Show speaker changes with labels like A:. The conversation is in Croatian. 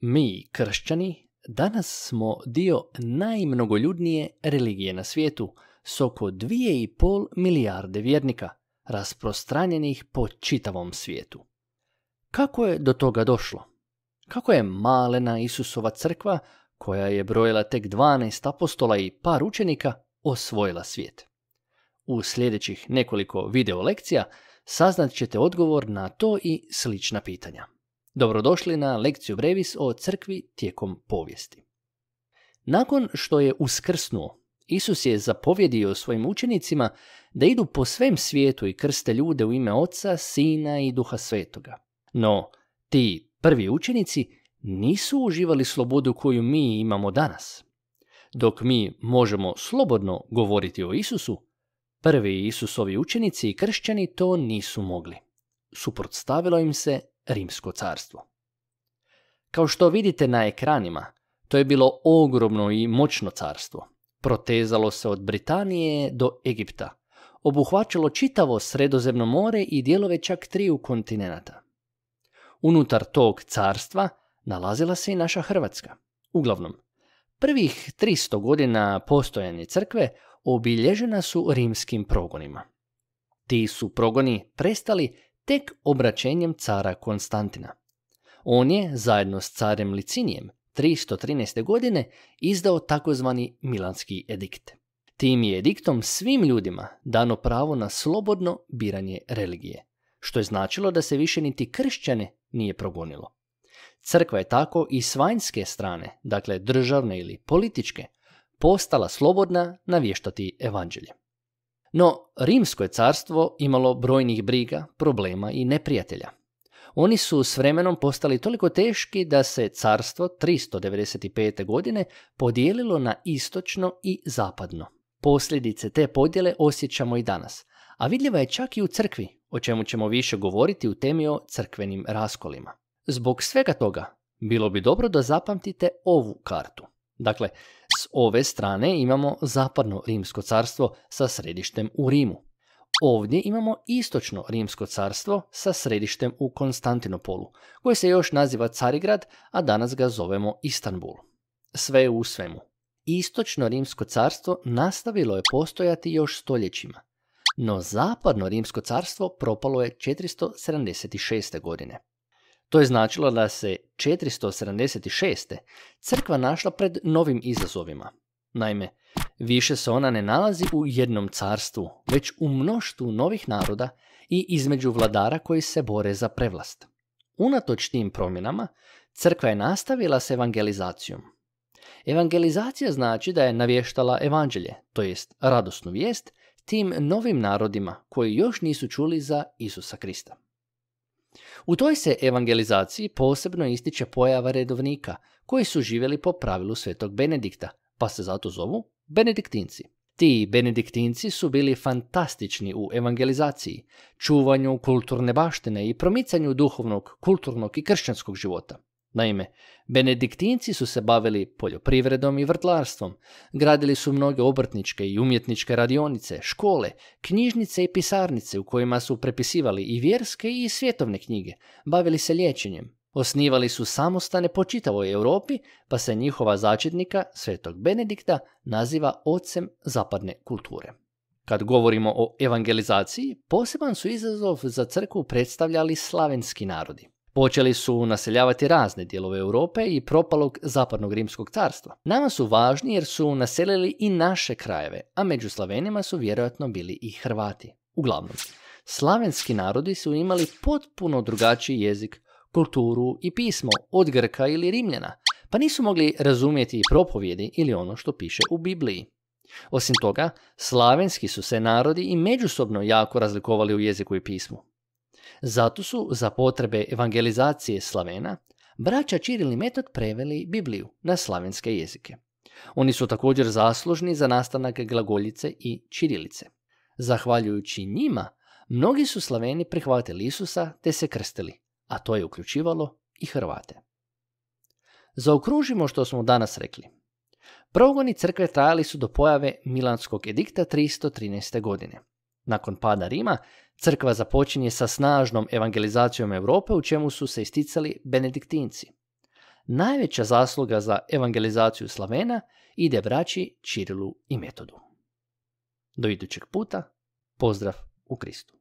A: Mi, kršćani, danas smo dio najmnogoljudnije religije na svijetu s oko 2,5 milijarde vjernika, rasprostranjenih po čitavom svijetu. Kako je do toga došlo? Kako je malena Isusova crkva, koja je brojila tek 12 apostola i par učenika, osvojila svijet? U sljedećih nekoliko video lekcija saznat ćete odgovor na to i slična pitanja. Dobrodošli na lekciju Brevis o crkvi tijekom povijesti. Nakon što je uskrsnuo, Isus je zapovjedio svojim učenicima da idu po svem svijetu i krste ljude u ime Oca, Sina i Duha Svetoga. No, ti prvi učenici nisu uživali slobodu koju mi imamo danas. Dok mi možemo slobodno govoriti o Isusu, prvi Isusovi učenici i kršćani to nisu mogli. Suprotstavilo im se Rimsko carstvo. Kao što vidite na ekranima, to je bilo ogromno i moćno carstvo. Protezalo se od Britanije do Egipta. Obuhvaćalo čitavo sredozemno more i dijelove čak triju kontinenata. Unutar tog carstva nalazila se i naša Hrvatska. Uglavnom, prvih 300 godina postojanje crkve obilježena su rimskim progonima. Ti su progoni prestali tek obraćenjem cara Konstantina. On je, zajedno s carem Licinijem, 313. godine izdao takozvani Milanski edikt. Tim je ediktom svim ljudima dano pravo na slobodno biranje religije, što je značilo da se više niti kršćane nije progonilo. Crkva je tako i s vanjske strane, dakle državne ili političke, postala slobodna navještati evanđelje. No, Rimsko je carstvo imalo brojnih briga, problema i neprijatelja. Oni su s vremenom postali toliko teški da se carstvo 395. godine podijelilo na istočno i zapadno. Posljedice te podjele osjećamo i danas, a vidljiva je čak i u crkvi, o čemu ćemo više govoriti u temi o crkvenim raskolima. Zbog svega toga, bilo bi dobro da zapamtite ovu kartu. Dakle, s ove strane imamo zapadno rimsko carstvo sa središtem u Rimu. Ovdje imamo istočno rimsko carstvo sa središtem u Konstantinopolu, koje se još naziva Carigrad, a danas ga zovemo Istanbul. Sve u svemu. Istočno rimsko carstvo nastavilo je postojati još stoljećima, no zapadno rimsko carstvo propalo je 476. godine. To je značilo da se 476. crkva našla pred novim izazovima. Naime, više se ona ne nalazi u jednom carstvu, već u mnoštvu novih naroda i između vladara koji se bore za prevlast. Unatoč tim promjenama, crkva je nastavila s evangelizacijom. Evangelizacija znači da je navještala evanđelje, to jest radosnu vijest, tim novim narodima koji još nisu čuli za Isusa Krista. U toj se evangelizaciji posebno ističe pojava redovnika, koji su živjeli po pravilu svetog Benedikta, pa se zato zovu Benediktinci. Ti benediktinci su bili fantastični u evangelizaciji, čuvanju kulturne baštine i promicanju duhovnog, kulturnog i kršćanskog života. Naime, benediktinci su se bavili poljoprivredom i vrtlarstvom, gradili su mnoge obrtničke i umjetničke radionice, škole, knjižnice i pisarnice u kojima su prepisivali i vjerske i svjetovne knjige, bavili se liječenjem. Osnivali su samostane po čitavoj Europi, pa se njihova začetnika, svetog Benedikta, naziva ocem zapadne kulture. Kad govorimo o evangelizaciji, poseban su izazov za crkvu predstavljali slavenski narodi. Počeli su naseljavati razne dijelove Europe i propalog zapadnog rimskog carstva. Nama su važni jer su naselili i naše krajeve, a među Slavenima su vjerojatno bili i Hrvati. Uglavnom, slavenski narodi su imali potpuno drugačiji jezik, kulturu i pismo od Grka ili Rimljana, pa nisu mogli razumjeti propovjedi ili ono što piše u Bibliji. Osim toga, slavenski su se narodi i međusobno jako razlikovali u jeziku i pismu. Zato su, za potrebe evangelizacije Slavena, braća Čirili Metod preveli Bibliju na slavenske jezike. Oni su također zaslužni za nastanak glagoljice i čirilice. Zahvaljujući njima, mnogi su Slaveni prihvatili Isusa te se krstili, a to je uključivalo i Hrvate. Zaokružimo što smo danas rekli. Progoni crkve trajali su do pojave Milanskog edikta 313. godine. Nakon pada Rima, Crkva započinje sa snažnom evangelizacijom Europe u čemu su se isticali benediktinci. Najveća zasluga za evangelizaciju Slavena ide braći Čirilu i Metodu. Do idućeg puta, pozdrav u Kristu.